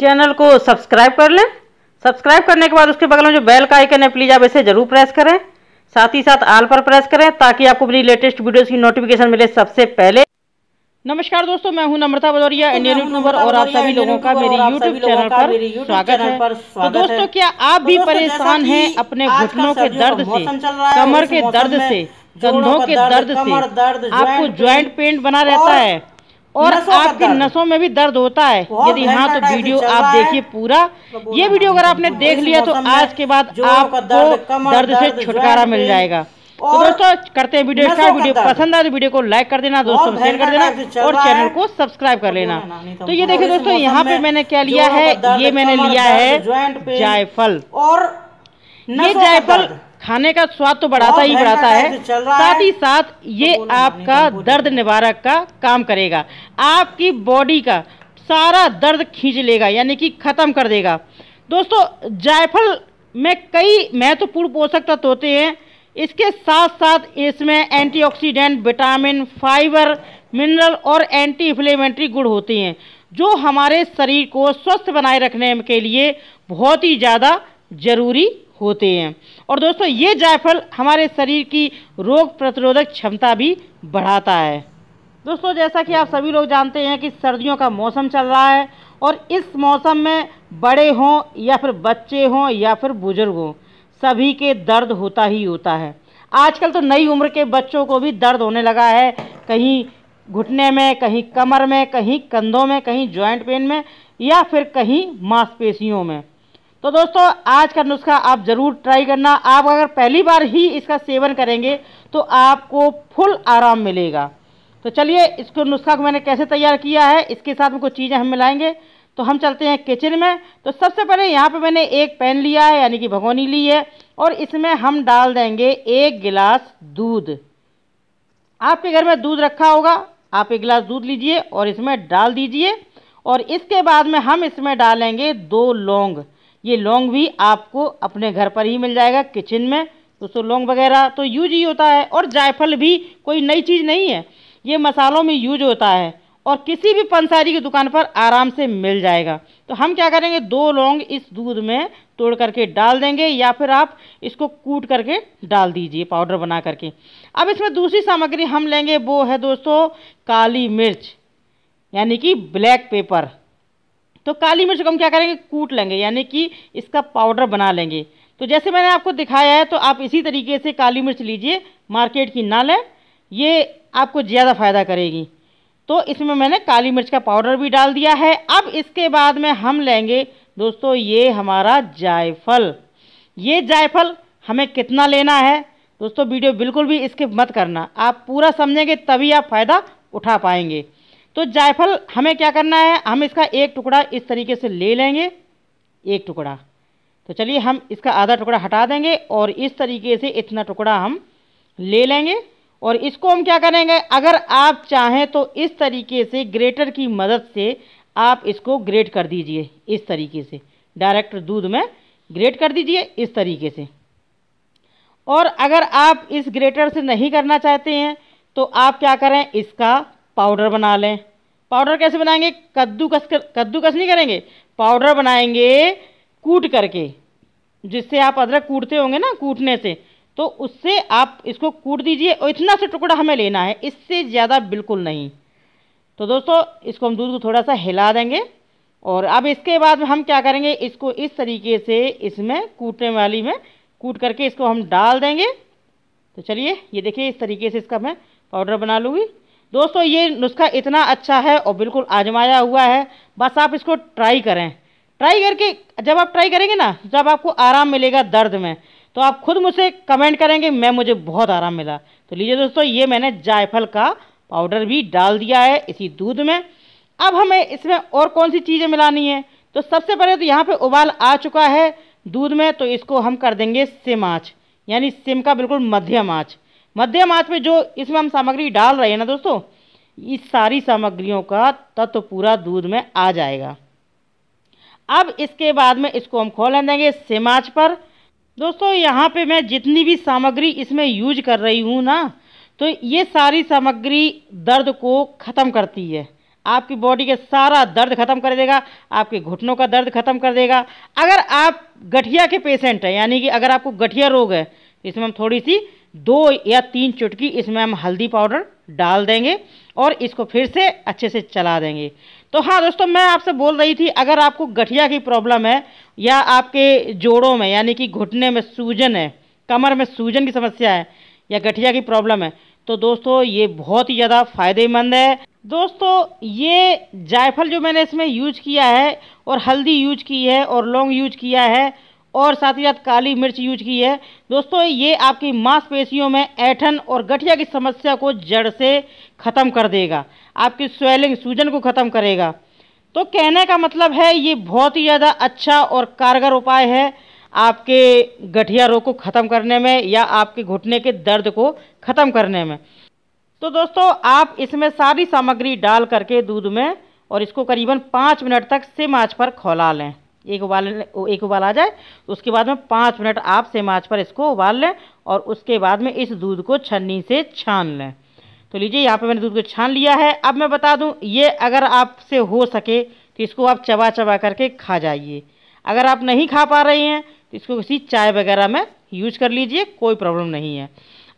Channel को subscribe कर लें सब्सक्राइब करने के बाद उसके बगल में जो बेल का आइकन है प्लीज़ आप इसे ज़रूर प्रेस करें साथ ही साथ आल पर प्रेस करें ताकि आपको मेरी लेटेस्ट वीडियोस की नोटिफिकेशन मिले सबसे पहले नमस्कार दोस्तों मैं हूं नम्रता भदौरिया इंडियन यूट्यूबर और आप सभी लोगों का मेरे यूट्यूब चैनल पर स्वागत है तो दोस्तों क्या आप भी तो परेशान हैं अपने घुटनों के तो दर्द से कमर के दर्द से कंधों के दर्द से आपको ज्वाइंट पेंट बना रहता है और आपके नसों में भी दर्द होता है यदि हाँ तो वीडियो आप देखिए पूरा ये वीडियो अगर आपने देख लिया तो आज के बाद आपको दर्द, दर्द से छुटकारा मिल जाएगा तो दोस्तों करते हैं वीडियो अच्छा। स्टार्ट वीडियो पसंद आए तो वीडियो को लाइक कर देना दोस्तों शेयर कर देना और चैनल को सब्सक्राइब कर लेना तो ये देखिए दोस्तों यहाँ पे मैंने क्या लिया है ये मैंने लिया है जायफल और ये जायफल खाने का स्वाद तो बढ़ाता ही बढ़ाता है साथ ही साथ तो ये तो आपका दर्द निवारक का काम करेगा आपकी बॉडी का सारा दर्द खींच लेगा यानी कि ख़त्म कर देगा दोस्तों जायफल में कई महत्वपूर्ण पोषक तत्व होते हैं इसके साथ साथ इसमें एंटीऑक्सीडेंट विटामिन फाइबर मिनरल और एंटी इन्फ्लेमेंट्री गुड़ होते हैं जो हमारे शरीर को स्वस्थ बनाए रखने के लिए बहुत ही ज़्यादा ज़रूरी होते हैं और दोस्तों ये जायफल हमारे शरीर की रोग प्रतिरोधक क्षमता भी बढ़ाता है दोस्तों जैसा कि आप सभी लोग जानते हैं कि सर्दियों का मौसम चल रहा है और इस मौसम में बड़े हों या फिर बच्चे हों या फिर बुजुर्ग हों सभी के दर्द होता ही होता है आजकल तो नई उम्र के बच्चों को भी दर्द होने लगा है कहीं घुटने में कहीं कमर में कहीं कंधों में कहीं जॉइंट पेन में या फिर कहीं मांसपेशियों में तो दोस्तों आज का नुस्खा आप ज़रूर ट्राई करना आप अगर पहली बार ही इसका सेवन करेंगे तो आपको फुल आराम मिलेगा तो चलिए इसको नुस्खा को मैंने कैसे तैयार किया है इसके साथ में कुछ चीज़ें हम मिलाएंगे तो हम चलते हैं किचन में तो सबसे पहले यहाँ पे मैंने एक पैन लिया है यानी कि भगोनी ली है और इसमें हम डाल देंगे एक गिलास दूध आपके घर में दूध रखा होगा आप एक गिलास दूध लीजिए और इसमें डाल दीजिए और इसके बाद में हम इसमें डालेंगे दो लौंग ये लौंग भी आपको अपने घर पर ही मिल जाएगा किचन में दोस्तों लौंग वगैरह तो यूज ही होता है और जायफल भी कोई नई चीज़ नहीं है ये मसालों में यूज होता है और किसी भी पंसारी की दुकान पर आराम से मिल जाएगा तो हम क्या करेंगे दो लौंग इस दूध में तोड़ करके डाल देंगे या फिर आप इसको कूट करके डाल दीजिए पाउडर बना करके अब इसमें दूसरी सामग्री हम लेंगे वो है दोस्तों काली मिर्च यानी कि ब्लैक पेपर तो काली मिर्च को हम क्या करेंगे कूट लेंगे यानी कि इसका पाउडर बना लेंगे तो जैसे मैंने आपको दिखाया है तो आप इसी तरीके से काली मिर्च लीजिए मार्केट की ना लें ये आपको ज़्यादा फ़ायदा करेगी तो इसमें मैंने काली मिर्च का पाउडर भी डाल दिया है अब इसके बाद में हम लेंगे दोस्तों ये हमारा जायफल ये जायफल हमें कितना लेना है दोस्तों वीडियो बिल्कुल भी स्किप मत करना आप पूरा समझेंगे तभी आप फ़ायदा उठा पाएंगे तो जायफल हमें क्या करना है हम इसका एक टुकड़ा इस तरीके से ले लेंगे एक टुकड़ा तो चलिए हम इसका आधा टुकड़ा हटा देंगे और इस तरीके से इतना टुकड़ा हम ले लेंगे और इसको हम क्या करेंगे अगर आप चाहें तो इस तरीके से ग्रेटर की मदद से आप इसको ग्रेट कर दीजिए इस तरीके से डायरेक्ट दूध में ग्रेट कर दीजिए इस तरीके से और अगर आप इस ग्रेटर से नहीं करना चाहते हैं तो आप क्या करें इसका पाउडर बना लें पाउडर कैसे बनाएंगे कद्दू कस कर कद्दू कस नहीं करेंगे पाउडर बनाएंगे कूट करके जिससे आप अदरक कूटते होंगे ना कूटने से तो उससे आप इसको कूट दीजिए और इतना सा टुकड़ा हमें लेना है इससे ज़्यादा बिल्कुल नहीं तो दोस्तों इसको हम दूध को थोड़ा सा हिला देंगे और अब इसके बाद हम क्या करेंगे इसको इस तरीके से इसमें कूटने वाली में कूट करके इसको हम डाल देंगे तो चलिए ये देखिए इस तरीके से इसका मैं पाउडर बना लूँगी दोस्तों ये नुस्खा इतना अच्छा है और बिल्कुल आजमाया हुआ है बस आप इसको ट्राई करें ट्राई करके जब आप ट्राई करेंगे ना जब आपको आराम मिलेगा दर्द में तो आप खुद मुझसे कमेंट करेंगे मैं मुझे बहुत आराम मिला तो लीजिए दोस्तों ये मैंने जायफल का पाउडर भी डाल दिया है इसी दूध में अब हमें इसमें और कौन सी चीज़ें मिलानी है तो सबसे पहले तो यहाँ पे उबाल आ चुका है दूध में तो इसको हम कर देंगे सिम आँच यानी सिम का बिल्कुल मध्यम आँच मध्यम आंच में जो इसमें हम सामग्री डाल रहे हैं ना दोस्तों इस सारी सामग्रियों का तत्व पूरा दूध में आ जाएगा अब इसके बाद में इसको हम खोलने देंगे सिम आँच पर दोस्तों यहाँ पे मैं जितनी भी सामग्री इसमें यूज कर रही हूँ ना तो ये सारी सामग्री दर्द को ख़त्म करती है आपकी बॉडी के सारा दर्द ख़त्म कर देगा आपके घुटनों का दर्द ख़त्म कर देगा अगर आप गठिया के पेशेंट हैं यानी कि अगर आपको गठिया रोग है इसमें हम थोड़ी सी दो या तीन चुटकी इसमें हम हल्दी पाउडर डाल देंगे और इसको फिर से अच्छे से चला देंगे तो हाँ दोस्तों मैं आपसे बोल रही थी अगर आपको गठिया की प्रॉब्लम है या आपके जोड़ों में यानी कि घुटने में सूजन है कमर में सूजन की समस्या है या गठिया की प्रॉब्लम है तो दोस्तों ये बहुत ही ज़्यादा फ़ायदेमंद है दोस्तों ये जायफल जो मैंने इसमें यूज किया है और हल्दी यूज की है और लौंग यूज किया है और साथ ही साथ काली मिर्च यूज की है दोस्तों ये आपकी मांसपेशियों में ऐठन और गठिया की समस्या को जड़ से ख़त्म कर देगा आपकी स्वेलिंग सूजन को ख़त्म करेगा तो कहने का मतलब है ये बहुत ही ज़्यादा अच्छा और कारगर उपाय है आपके गठिया रोग को ख़त्म करने में या आपके घुटने के दर्द को ख़त्म करने में तो दोस्तों आप इसमें सारी सामग्री डाल करके दूध में और इसको करीबन पाँच मिनट तक सिम आँच पर खौला लें एक उबाल एक उबाल आ जाए तो उसके बाद में पाँच मिनट आप सेम आँच पर इसको उबाल लें और उसके बाद में इस दूध को छन्नी से छान लें तो लीजिए यहाँ पे मैंने दूध को छान लिया है अब मैं बता दूँ ये अगर आपसे हो सके तो इसको आप चबा चबा करके खा जाइए अगर आप नहीं खा पा रहे हैं तो इसको किसी चाय वगैरह में यूज कर लीजिए कोई प्रॉब्लम नहीं है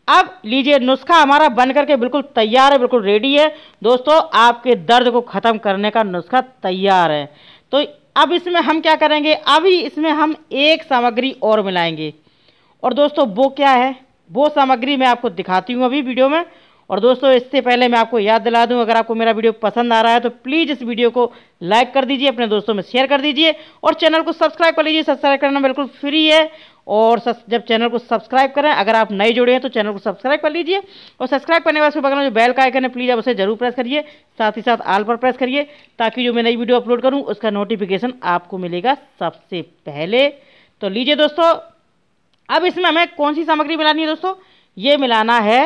अब लीजिए नुस्खा हमारा बन करके बिल्कुल तैयार है बिल्कुल रेडी है दोस्तों आपके दर्द को ख़त्म करने का नुस्खा तैयार है तो अब इसमें हम क्या करेंगे अभी इसमें हम एक सामग्री और मिलाएंगे और दोस्तों वो क्या है वो सामग्री मैं आपको दिखाती हूँ अभी वीडियो में और दोस्तों इससे पहले मैं आपको याद दिला दूँ अगर आपको मेरा वीडियो पसंद आ रहा है तो प्लीज़ इस वीडियो को लाइक कर दीजिए अपने दोस्तों में शेयर कर दीजिए और चैनल को सब्सक्राइब कर लीजिए सब्सक्राइब करना बिल्कुल फ्री है और जब चैनल को सब्सक्राइब करें अगर आप नए जुड़े हैं तो चैनल को सब्सक्राइब कर लीजिए और सब्सक्राइब करने वाले बगल में जो बेल का आइकन है प्लीज़ आप उसे जरूर प्रेस करिए साथ ही साथ आल पर प्रेस करिए ताकि जो मैं नई वीडियो अपलोड करूँ उसका नोटिफिकेशन आपको मिलेगा सबसे पहले तो लीजिए दोस्तों अब इसमें हमें कौन सी सामग्री मिलानी है दोस्तों ये मिलाना है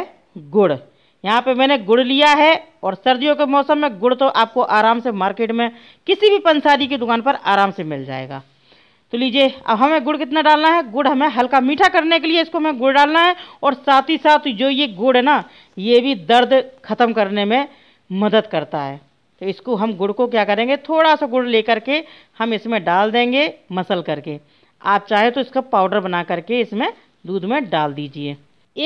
गुड़ यहाँ पे मैंने गुड़ लिया है और सर्दियों के मौसम में गुड़ तो आपको आराम से मार्केट में किसी भी पंसारी की दुकान पर आराम से मिल जाएगा तो लीजिए अब हमें गुड़ कितना डालना है गुड़ हमें हल्का मीठा करने के लिए इसको हमें गुड़ डालना है और साथ ही साथ जो ये गुड़ है ना ये भी दर्द ख़त्म करने में मदद करता है तो इसको हम गुड़ को क्या करेंगे थोड़ा सा गुड़ लेकर के हम इसमें डाल देंगे मसल करके आप चाहे तो इसका पाउडर बना करके इसमें दूध में डाल दीजिए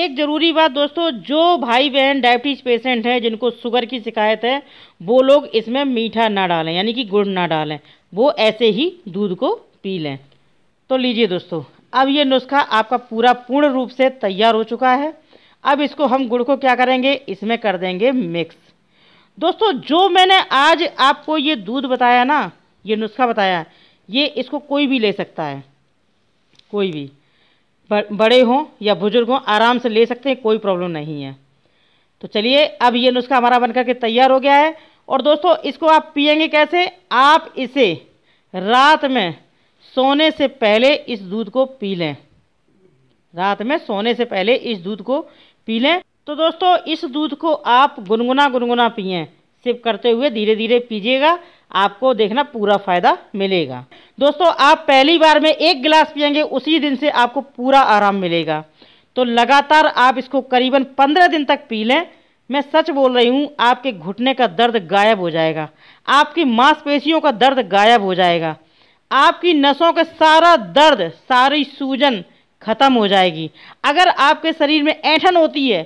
एक ज़रूरी बात दोस्तों जो भाई बहन डायबिटीज पेशेंट हैं जिनको शुगर की शिकायत है वो लोग इसमें मीठा ना डालें यानी कि गुड़ ना डालें वो ऐसे ही दूध को पी लें तो लीजिए दोस्तों अब ये नुस्खा आपका पूरा पूर्ण रूप से तैयार हो चुका है अब इसको हम गुड़ को क्या करेंगे इसमें कर देंगे मिक्स दोस्तों जो मैंने आज आपको ये दूध बताया ना ये नुस्खा बताया ये इसको कोई भी ले सकता है कोई भी बड़े हों या बुज़ुर्ग हों आराम से ले सकते हैं कोई प्रॉब्लम नहीं है तो चलिए अब ये नुस्खा हमारा बनकर के तैयार हो गया है और दोस्तों इसको आप पियेंगे कैसे आप इसे रात में सोने से पहले इस दूध को पी लें रात में सोने से पहले इस दूध को पी लें तो दोस्तों इस दूध को आप गुनगुना गुनगुना पिए सिप करते हुए धीरे धीरे पीजिएगा आपको देखना पूरा फ़ायदा मिलेगा दोस्तों आप पहली बार में एक गिलास पियेंगे उसी दिन से आपको पूरा आराम मिलेगा तो लगातार आप इसको करीबन पंद्रह दिन तक पी लें मैं सच बोल रही हूँ आपके घुटने का दर्द गायब हो जाएगा आपकी मांसपेशियों का दर्द गायब हो जाएगा आपकी नसों का सारा दर्द सारी सूजन ख़त्म हो जाएगी अगर आपके शरीर में ऐठन होती है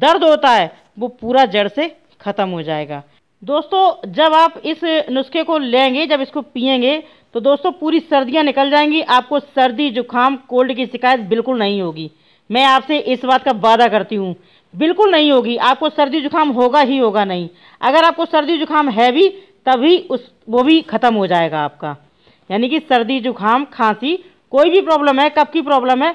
दर्द होता है वो पूरा जड़ से ख़त्म हो जाएगा दोस्तों जब आप इस नुस्खे को लेंगे जब इसको पियेंगे तो दोस्तों पूरी सर्दियां निकल जाएंगी आपको सर्दी जुकाम कोल्ड की शिकायत बिल्कुल नहीं होगी मैं आपसे इस बात का वादा करती हूँ बिल्कुल नहीं होगी आपको सर्दी जुकाम होगा ही होगा नहीं अगर आपको सर्दी जुकाम है भी तभी उस वो भी ख़त्म हो जाएगा आपका यानी कि सर्दी जुकाम खांसी कोई भी प्रॉब्लम है कब की प्रॉब्लम है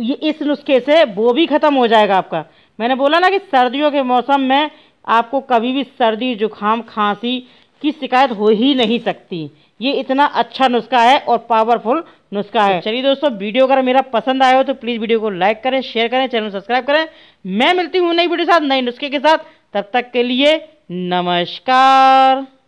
ये इस नुस्खे से वो भी ख़त्म हो जाएगा आपका मैंने बोला ना कि सर्दियों के मौसम में आपको कभी भी सर्दी जुकाम खांसी की शिकायत हो ही नहीं सकती ये इतना अच्छा नुस्खा है और पावरफुल नुस्खा है तो चलिए दोस्तों वीडियो अगर मेरा पसंद आया हो तो प्लीज़ वीडियो को लाइक करें शेयर करें चैनल सब्सक्राइब करें मैं मिलती हूँ नई वीडियो के साथ नए नुस्खे के साथ तब तक के लिए नमस्कार